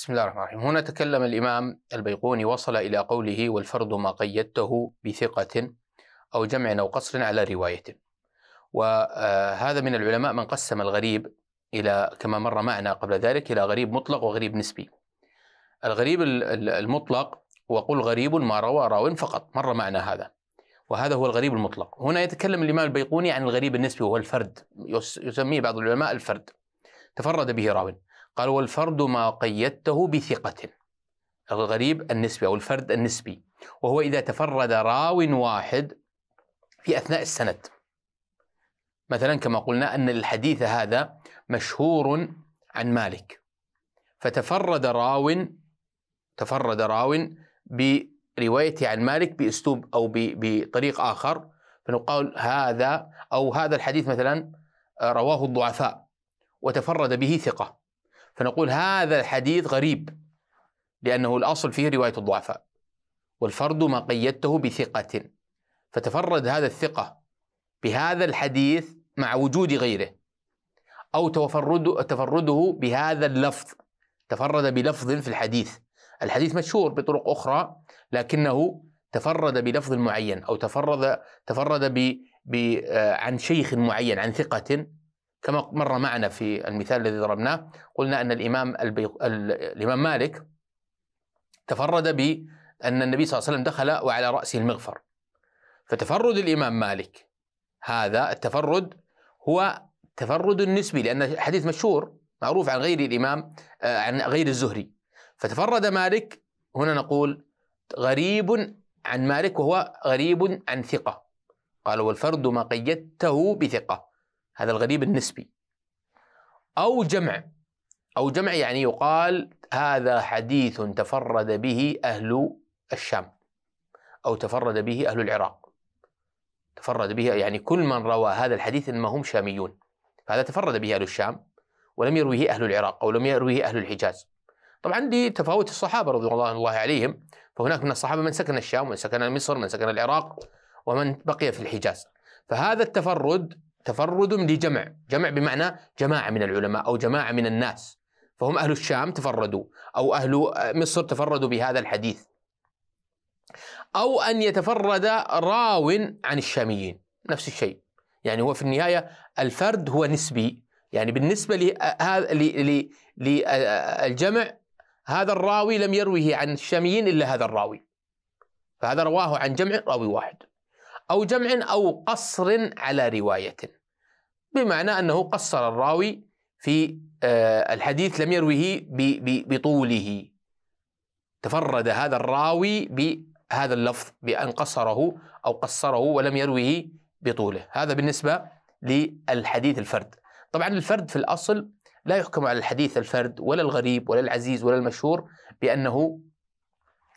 بسم الله الرحمن الرحيم هنا تكلم الإمام البيقوني وصل إلى قوله والفرد ما قيدته بثقة أو جمع أو قصر على رواية وهذا آه، من العلماء من قسم الغريب إلى كما مر معنا قبل ذلك إلى غريب مطلق وغريب نسبي الغريب المطلق وقل غريب ما روى راو فقط مر معنا هذا وهذا هو الغريب المطلق هنا يتكلم الإمام البيقوني عن الغريب النسبي وهو الفرد يسميه بعض العلماء الفرد تفرد به راو قال والفرد ما قيدته بثقة الغريب النسبي أو الفرد النسبي وهو إذا تفرد راو واحد في أثناء السند مثلا كما قلنا أن الحديث هذا مشهور عن مالك فتفرد راو تفرد راو بروايته عن مالك بأسلوب أو بطريق آخر فنقول هذا أو هذا الحديث مثلا آه، رواه الضعفاء وتفرد به ثقة فنقول هذا الحديث غريب لأنه الأصل فيه رواية الضعفاء والفرد ما قيدته بثقة فتفرد هذا الثقة بهذا الحديث مع وجود غيره أو تفرد تفرده بهذا اللفظ تفرد بلفظ في الحديث الحديث مشهور بطرق أخرى لكنه تفرد بلفظ معين أو تفرد تفرد ب, ب عن شيخ معين عن ثقة كما مر معنا في المثال الذي ضربناه قلنا أن الإمام البيق... الإمام مالك تفرد بأن النبي صلى الله عليه وسلم دخل وعلى رأسه المغفر فتفرد الإمام مالك هذا التفرد هو تفرد نسبي لأن حديث مشهور معروف عن غير الإمام آه، عن غير الزهري فتفرد مالك هنا نقول غريب عن مالك وهو غريب عن ثقة قال والفرد ما قيدته بثقة هذا الغريب النسبي أو جمع أو جمع يعني يقال هذا حديث تفرد به أهل الشام أو تفرد به أهل العراق تفرد به يعني كل من روى هذا الحديث إنما هم شاميون فهذا تفرد به أهل الشام ولم يرويه أهل العراق أو لم يرويه أهل الحجاز طبعا لتفاوت الصحابة رضي الله عليهم فهناك من الصحابة من سكن الشام ومن سكن مصر من سكن العراق ومن بقي في الحجاز فهذا التفرد تفرد لجمع جمع بمعنى جماعة من العلماء أو جماعة من الناس فهم أهل الشام تفردوا أو أهل مصر تفردوا بهذا الحديث أو أن يتفرد راو عن الشاميين نفس الشيء يعني هو في النهاية الفرد هو نسبي يعني بالنسبة للجمع هذا الراوي لم يروه عن الشاميين إلا هذا الراوي فهذا رواه عن جمع راوي واحد أو جمع أو قصر على رواية بمعنى أنه قصر الراوي في آه، الحديث لم يروه بطوله تفرد هذا الراوي بهذا اللفظ بأن قصره أو قصره ولم يروه بطوله هذا بالنسبة للحديث الفرد طبعا الفرد في الأصل لا يحكم على الحديث الفرد ولا الغريب ولا العزيز ولا المشهور بأنه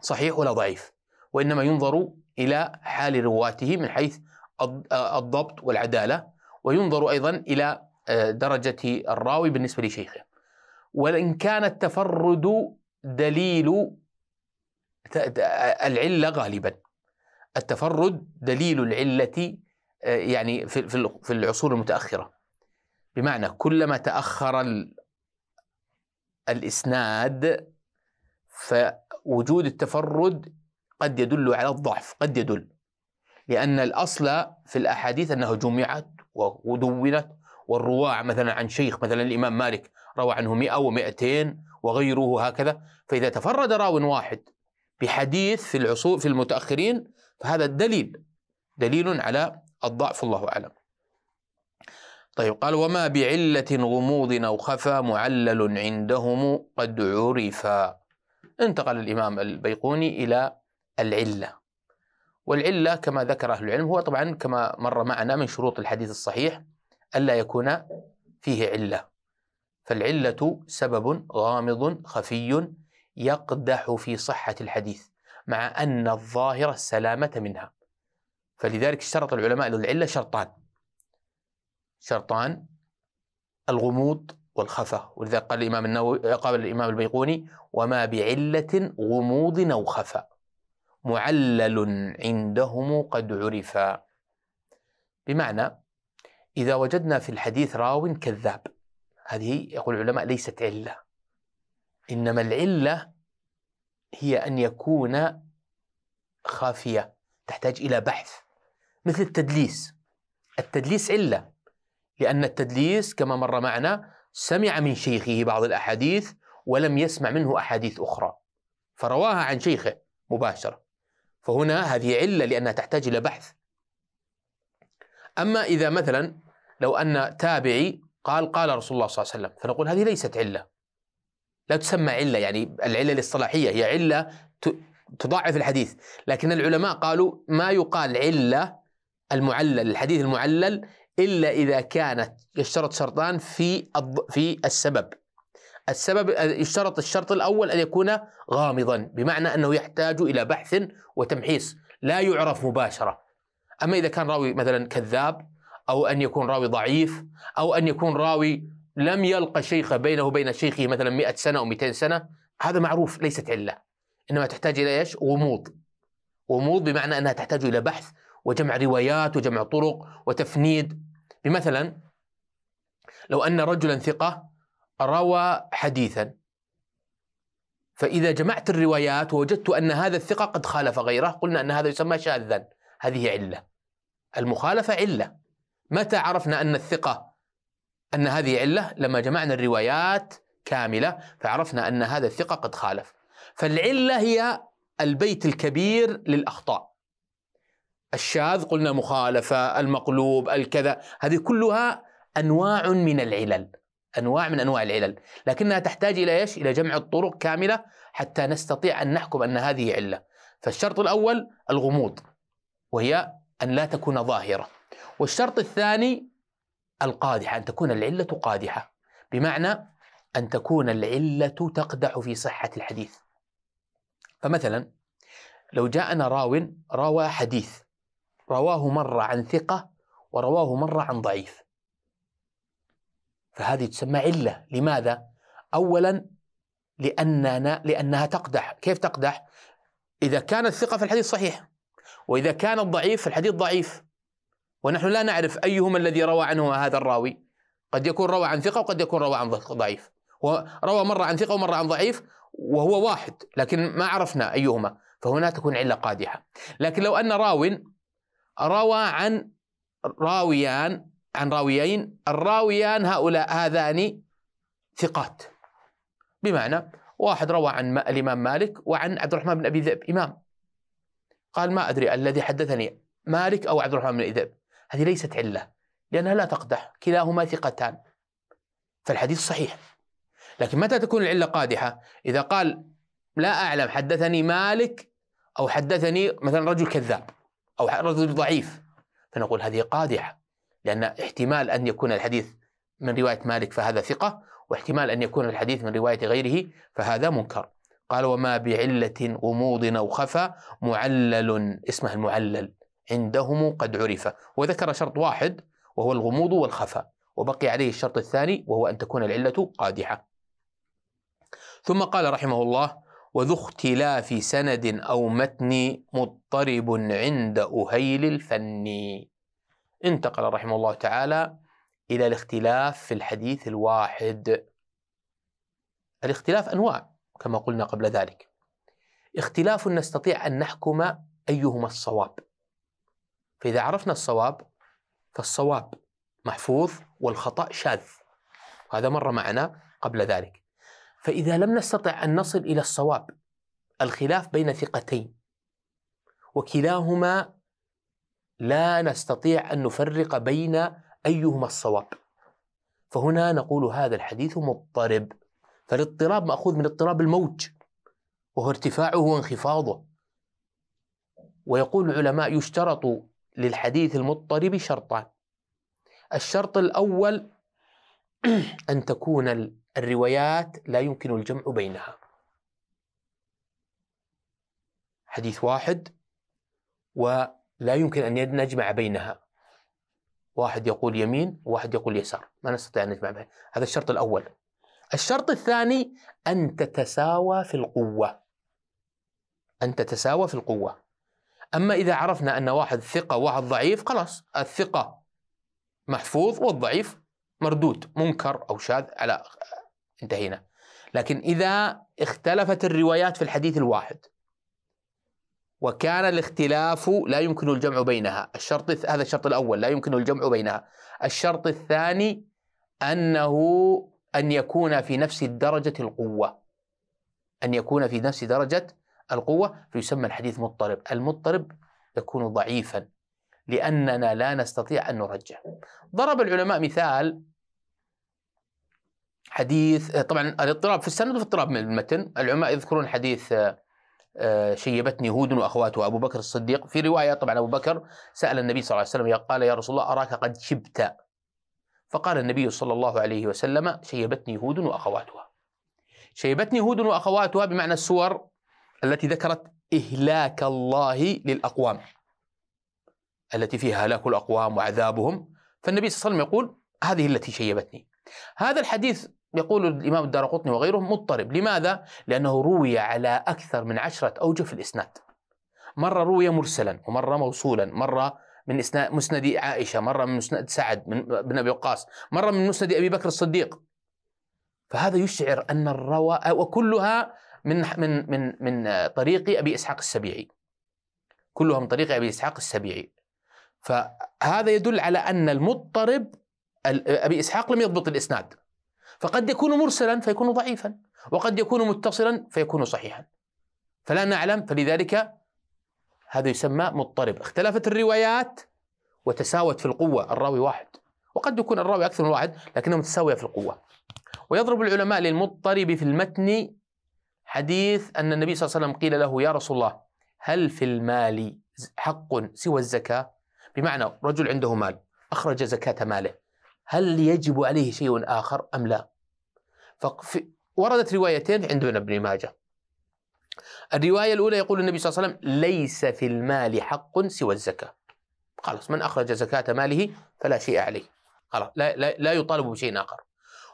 صحيح ولا ضعيف وإنما ينظر إلى حال رواته من حيث آه، الضبط والعدالة وينظر أيضا إلى آه، درجة الراوي بالنسبة لشيخه وإن كان التفرد دليل آه، العلة غالبا التفرد دليل العلة يعني في العصور المتأخرة بمعنى كلما تأخر الإسناد فوجود التفرد قد يدل على الضعف قد يدل لأن الأصل في الأحاديث أنها جمعت ودونت والرواع مثلا عن شيخ مثلا الإمام مالك روى عنه 100 و200 وغيره هكذا فإذا تفرد راو واحد بحديث في العصور في المتأخرين فهذا الدليل دليل على الضعف الله أعلم طيب قال وما بعلة غموض أو خفى معلل عندهم قد عرفا انتقل الإمام البيقوني إلى العلة والعلة كما ذكر أهل العلم هو طبعا كما مر معنا من شروط الحديث الصحيح ألا يكون فيه علة فالعلة سبب غامض خفي يقدح في صحة الحديث مع أن الظاهر السلامة منها فلذلك اشترط العلماء للعلة شرطان شرطان الغموض والخفة ولذلك قال الإمام النووي قال الإمام البيقوني وما بعلة غموض أو خفى معلل عندهم قد عرف بمعنى إذا وجدنا في الحديث راو كذاب هذه يقول العلماء ليست علة إنما العلة هي أن يكون خافية تحتاج إلى بحث مثل التدليس التدليس علة لأن التدليس كما مر معنا سمع من شيخه بعض الأحاديث ولم يسمع منه أحاديث أخرى فرواها عن شيخه مباشرة فهنا هذه علة لأنها تحتاج إلى بحث أما إذا مثلا لو أن تابعي قال قال رسول الله صلى الله عليه وسلم فنقول هذه ليست علة لا تسمى علة يعني العلة الاصطلاحية هي علة تضاعف الحديث لكن العلماء قالوا ما يقال علة المعلل الحديث المعلل إلا إذا كانت يشترط شرطان في في السبب السبب يشترط الشرط الأول أن يكون غامضا بمعنى أنه يحتاج إلى بحث وتمحيص لا يعرف مباشرة أما إذا كان راوي مثلا كذاب أو أن يكون راوي ضعيف أو أن يكون راوي لم يلقى شيخه بينه وبين شيخه مثلا 100 سنة أو 200 سنة هذا معروف ليست علة إنما تحتاج إلى إيش غموض غموض بمعنى أنها تحتاج إلى بحث وجمع روايات وجمع طرق وتفنيد بمثلا لو أن رجلا ثقة روى حديثا فإذا جمعت الروايات ووجدت أن هذا الثقة قد خالف غيره قلنا أن هذا يسمى شاذا هذه علة المخالفة علة متى عرفنا أن الثقة أن هذه علة لما جمعنا الروايات كاملة فعرفنا أن هذا الثقة قد خالف فالعلة هي البيت الكبير للأخطاء الشاذ قلنا مخالفة المقلوب الكذا هذه كلها أنواع من العلل انواع من انواع العلل، لكنها تحتاج الى ايش؟ الى جمع الطرق كامله حتى نستطيع ان نحكم ان هذه عله. فالشرط الاول الغموض وهي ان لا تكون ظاهره. والشرط الثاني القادحه، ان تكون العله قادحه، بمعنى ان تكون العله تقدح في صحه الحديث. فمثلا لو جاءنا راو روى حديث رواه مره عن ثقه ورواه مره عن ضعيف. فهذه تسمى علة لماذا؟ أولا لأننا لأنها تقدح كيف تقدح؟ إذا كانت ثقة فالحديث صحيح وإذا كان الضعيف فالحديث ضعيف ونحن لا نعرف أيهما الذي روى عنه هذا الراوي قد يكون روى عن ثقة وقد يكون روى عن ضعيف وروى مرة عن ثقة ومرة عن ضعيف وهو واحد لكن ما عرفنا أيهما فهنا تكون علة قادحة لكن لو أن راو روى عن راويان عن راويين الراويان هؤلاء هذان ثقات بمعنى واحد روى عن الإمام مالك وعن عبد الرحمن بن أبي ذئب إمام قال ما أدري الذي حدثني مالك أو عبد الرحمن بن أبي ذئب هذه ليست علة لأنها لا تقدح كلاهما ثقتان فالحديث صحيح لكن متى تكون العلة قادحة إذا قال لا أعلم حدثني مالك أو حدثني مثلا رجل كذاب أو رجل ضعيف فنقول هذه قادحة لأن احتمال أن يكون الحديث من رواية مالك فهذا ثقة واحتمال أن يكون الحديث من رواية غيره فهذا منكر قال وما بعلة غموض أو خفى معلل اسمه المعلل عندهم قد عرف وذكر شرط واحد وهو الغموض والخفى وبقي عليه الشرط الثاني وهو أن تكون العلة قادحة ثم قال رحمه الله وذو اختلاف سند أو متن مضطرب عند أهيل الفني انتقل رحمه الله تعالى إلى الاختلاف في الحديث الواحد الاختلاف أنواع كما قلنا قبل ذلك اختلاف نستطيع أن نحكم أيهما الصواب فإذا عرفنا الصواب فالصواب محفوظ والخطأ شاذ هذا مر معنا قبل ذلك فإذا لم نستطع أن نصل إلى الصواب الخلاف بين ثقتين وكلاهما لا نستطيع أن نفرق بين أيهما الصواب فهنا نقول هذا الحديث مضطرب فالاضطراب مأخوذ من اضطراب الموج وهو ارتفاعه وانخفاضه ويقول العلماء يشترط للحديث المضطرب شرطان الشرط الأول أن تكون الروايات لا يمكن الجمع بينها حديث واحد و لا يمكن أن نجمع بينها واحد يقول يمين وواحد يقول يسار ما نستطيع أن نجمع بينها هذا الشرط الأول الشرط الثاني أن تتساوى في القوة أن تتساوى في القوة أما إذا عرفنا أن واحد ثقة وواحد ضعيف خلاص الثقة محفوظ والضعيف مردود منكر أو شاذ على انتهينا لكن إذا اختلفت الروايات في الحديث الواحد وكان الاختلاف لا يمكن الجمع بينها الشرط هذا الشرط الأول لا يمكن الجمع بينها الشرط الثاني أنه أن يكون في نفس درجة القوة أن يكون في نفس درجة القوة فيسمى الحديث مضطرب المضطرب يكون ضعيفا لأننا لا نستطيع أن نرجح ضرب العلماء مثال حديث طبعا الاضطراب في السند وفي اضطراب من المتن العلماء يذكرون حديث آه، شيبتني هود واخواتها ابو بكر الصديق في روايه طبعا ابو بكر سال النبي صلى الله عليه وسلم قال يا رسول الله اراك قد شبت فقال النبي صلى الله عليه وسلم شيبتني هود واخواتها شيبتني هود واخواتها بمعنى السور التي ذكرت اهلاك الله للاقوام التي فيها هلاك الاقوام وعذابهم فالنبي صلى الله عليه وسلم يقول هذه التي شيبتني هذا الحديث يقول الإمام الدارقطني وغيره مضطرب لماذا؟ لأنه روي على أكثر من عشرة أوجه في الإسناد مرة روي مرسلا ومرة موصولا مرة من مسند عائشة مرة من مسند سعد من بن أبي وقاص مرة من مسند أبي بكر الصديق فهذا يشعر أن الروى وكلها من من من من طريق أبي إسحاق السبيعي كلها من طريق أبي إسحاق السبيعي فهذا يدل على أن المضطرب أبي إسحاق لم يضبط الإسناد فقد يكون مرسلا فيكون ضعيفا وقد يكون متصلا فيكون صحيحا فلا نعلم فلذلك هذا يسمى مضطرب اختلفت الروايات وتساوت في القوة الراوي واحد وقد يكون الراوي أكثر من واحد لكنه متساوية في القوة ويضرب العلماء للمضطرب في المتن حديث أن النبي صلى الله عليه وسلم قيل له يا رسول الله هل في المال حق سوى الزكاة بمعنى رجل عنده مال أخرج زكاة ماله هل يجب عليه شيء آخر أم لا وردت روايتين عند ابن ماجه الرواية الأولى يقول النبي صلى الله عليه وسلم ليس في المال حق سوى الزكاة خلاص من أخرج زكاة ماله فلا شيء عليه خلاص لا, لا, لا يطالب بشيء آخر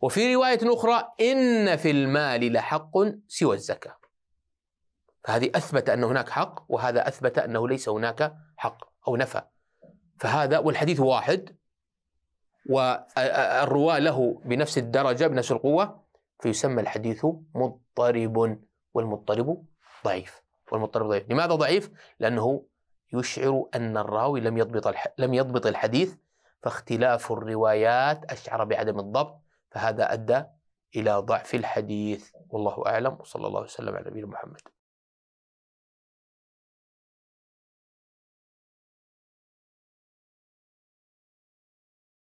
وفي رواية أخرى إن في المال لحق سوى الزكاة فهذه أثبت أن هناك حق وهذا أثبت أنه ليس هناك حق أو نفى فهذا والحديث واحد والرواة له بنفس الدرجة بنفس القوة فيسمى الحديث مضطرب والمضطرب ضعيف والمضطرب ضعيف لماذا ضعيف؟ لأنه يشعر أن الراوي لم يضبط لم يضبط الحديث فاختلاف الروايات أشعر بعدم الضبط فهذا أدى إلى ضعف الحديث والله أعلم وصلى الله وسلم على نبينا محمد